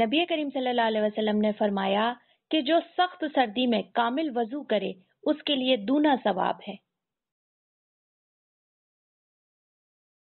नबी करीम वसल्लम ने फरमाया कि जो सख्त सर्दी में कामिल वज़ू करे उसके लिए दूना सवाब है